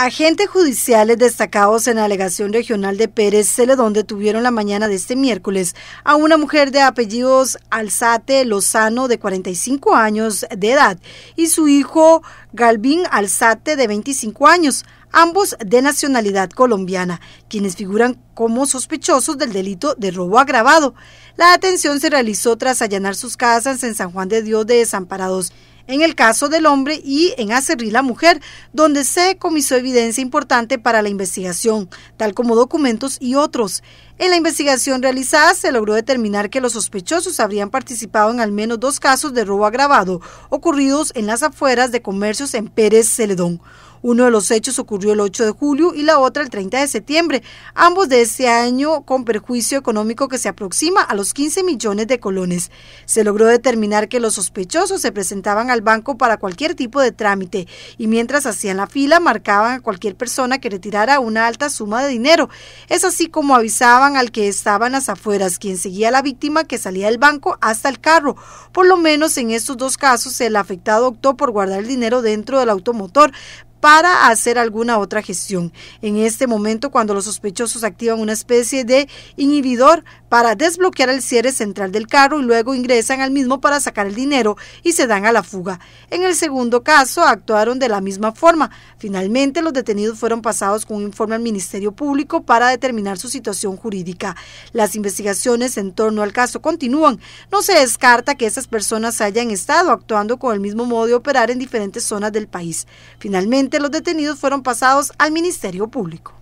Agentes judiciales destacados en la Alegación Regional de Pérez Celedón detuvieron la mañana de este miércoles a una mujer de apellidos Alzate Lozano, de 45 años de edad, y su hijo Galvín Alzate, de 25 años, ambos de nacionalidad colombiana, quienes figuran como sospechosos del delito de robo agravado. La atención se realizó tras allanar sus casas en San Juan de Dios de Desamparados en el caso del hombre y en Acerrí la mujer, donde se comisó evidencia importante para la investigación, tal como documentos y otros. En la investigación realizada se logró determinar que los sospechosos habrían participado en al menos dos casos de robo agravado ocurridos en las afueras de comercios en Pérez Celedón. Uno de los hechos ocurrió el 8 de julio y la otra el 30 de septiembre, ambos de ese año con perjuicio económico que se aproxima a los 15 millones de colones. Se logró determinar que los sospechosos se presentaban al banco para cualquier tipo de trámite y mientras hacían la fila marcaban a cualquier persona que retirara una alta suma de dinero. Es así como avisaban al que estaban las afueras, quien seguía a la víctima que salía del banco hasta el carro. Por lo menos en estos dos casos el afectado optó por guardar el dinero dentro del automotor para hacer alguna otra gestión. En este momento, cuando los sospechosos activan una especie de inhibidor para desbloquear el cierre central del carro y luego ingresan al mismo para sacar el dinero y se dan a la fuga. En el segundo caso, actuaron de la misma forma. Finalmente, los detenidos fueron pasados con un informe al Ministerio Público para determinar su situación jurídica. Las investigaciones en torno al caso continúan. No se descarta que esas personas hayan estado actuando con el mismo modo de operar en diferentes zonas del país. Finalmente, los detenidos fueron pasados al Ministerio Público.